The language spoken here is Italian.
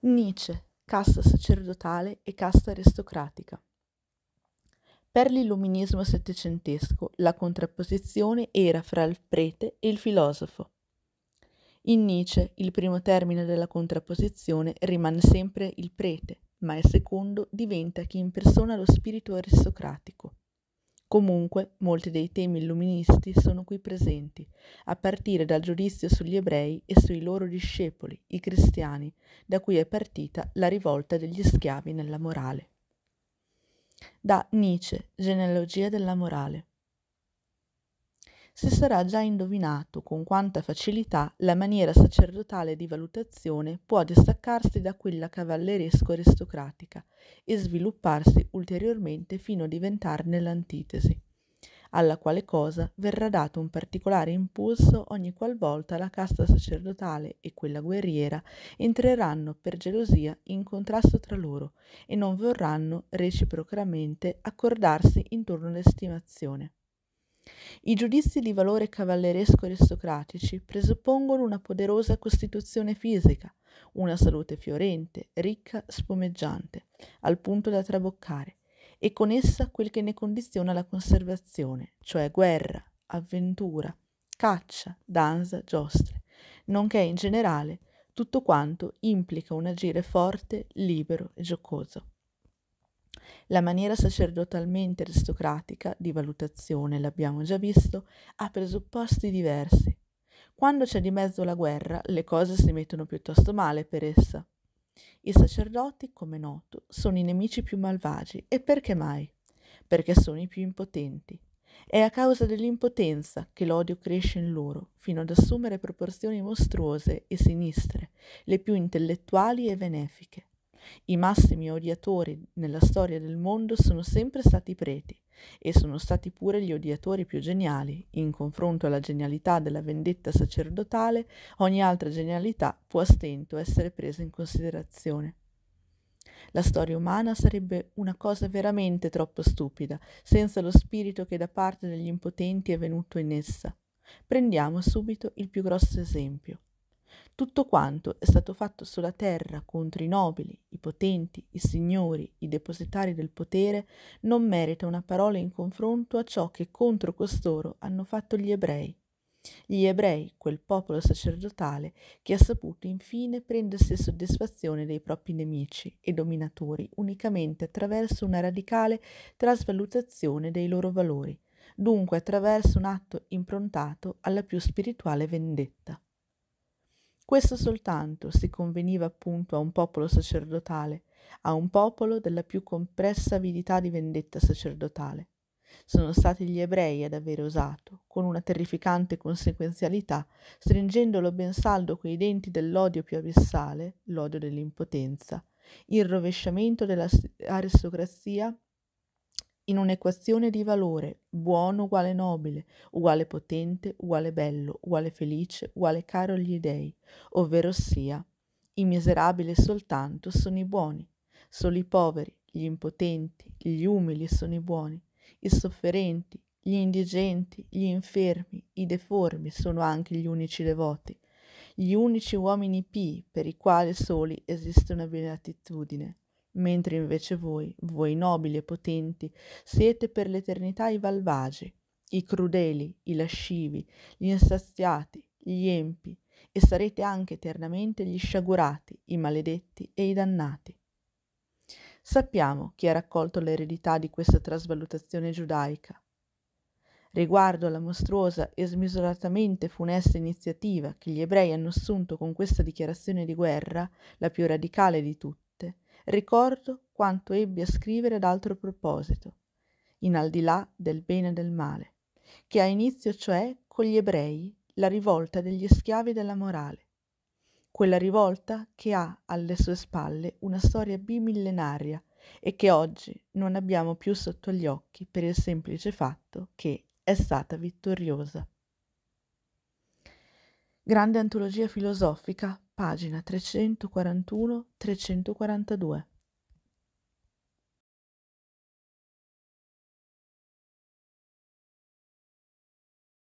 Nietzsche, casta sacerdotale e casta aristocratica. Per l'illuminismo settecentesco la contrapposizione era fra il prete e il filosofo. In Nietzsche il primo termine della contrapposizione rimane sempre il prete, ma il secondo diventa chi impersona lo spirito aristocratico. Comunque, molti dei temi illuministi sono qui presenti, a partire dal giudizio sugli ebrei e sui loro discepoli, i cristiani, da cui è partita la rivolta degli schiavi nella morale. Da Nietzsche, Genealogia della morale si sarà già indovinato con quanta facilità la maniera sacerdotale di valutazione può distaccarsi da quella cavalleresco-aristocratica e svilupparsi ulteriormente fino a diventarne l'antitesi, alla quale cosa verrà dato un particolare impulso ogni qualvolta la casta sacerdotale e quella guerriera entreranno per gelosia in contrasto tra loro e non vorranno reciprocamente accordarsi intorno all'estimazione. I giudizi di valore cavalleresco-aristocratici presuppongono una poderosa costituzione fisica, una salute fiorente, ricca, spumeggiante, al punto da traboccare, e con essa quel che ne condiziona la conservazione, cioè guerra, avventura, caccia, danza, giostre, nonché in generale tutto quanto implica un agire forte, libero e giocoso. La maniera sacerdotalmente aristocratica di valutazione, l'abbiamo già visto, ha presupposti diversi. Quando c'è di mezzo la guerra, le cose si mettono piuttosto male per essa. I sacerdoti, come noto, sono i nemici più malvagi e perché mai? Perché sono i più impotenti. È a causa dell'impotenza che l'odio cresce in loro, fino ad assumere proporzioni mostruose e sinistre, le più intellettuali e benefiche. I massimi odiatori nella storia del mondo sono sempre stati i preti e sono stati pure gli odiatori più geniali. In confronto alla genialità della vendetta sacerdotale, ogni altra genialità può a stento essere presa in considerazione. La storia umana sarebbe una cosa veramente troppo stupida, senza lo spirito che da parte degli impotenti è venuto in essa. Prendiamo subito il più grosso esempio, tutto quanto è stato fatto sulla terra contro i nobili, i potenti, i signori, i depositari del potere, non merita una parola in confronto a ciò che contro costoro hanno fatto gli ebrei. Gli ebrei, quel popolo sacerdotale che ha saputo infine prendersi soddisfazione dei propri nemici e dominatori unicamente attraverso una radicale trasvalutazione dei loro valori, dunque attraverso un atto improntato alla più spirituale vendetta. Questo soltanto si conveniva appunto a un popolo sacerdotale, a un popolo della più compressa avidità di vendetta sacerdotale. Sono stati gli ebrei ad aver osato, con una terrificante conseguenzialità, stringendolo ben saldo coi denti dell'odio più abissale, l'odio dell'impotenza, il rovesciamento dell'aristocrazia in un'equazione di valore, buono uguale nobile, uguale potente, uguale bello, uguale felice, uguale caro agli dèi, ovvero sia, i miserabili soltanto sono i buoni, solo i poveri, gli impotenti, gli umili sono i buoni, i sofferenti, gli indigenti, gli infermi, i deformi sono anche gli unici devoti, gli unici uomini pii per i quali soli esiste una beatitudine mentre invece voi, voi nobili e potenti, siete per l'eternità i malvagi, i crudeli, i lascivi, gli insaziati, gli empi, e sarete anche eternamente gli sciagurati, i maledetti e i dannati. Sappiamo chi ha raccolto l'eredità di questa trasvalutazione giudaica. Riguardo alla mostruosa e smisuratamente funesta iniziativa che gli ebrei hanno assunto con questa dichiarazione di guerra, la più radicale di tutte, ricordo quanto ebbi a scrivere ad altro proposito, in al di là del bene e del male, che ha inizio cioè con gli ebrei la rivolta degli schiavi della morale, quella rivolta che ha alle sue spalle una storia bimillenaria e che oggi non abbiamo più sotto gli occhi per il semplice fatto che è stata vittoriosa. Grande antologia filosofica pagina 341-342.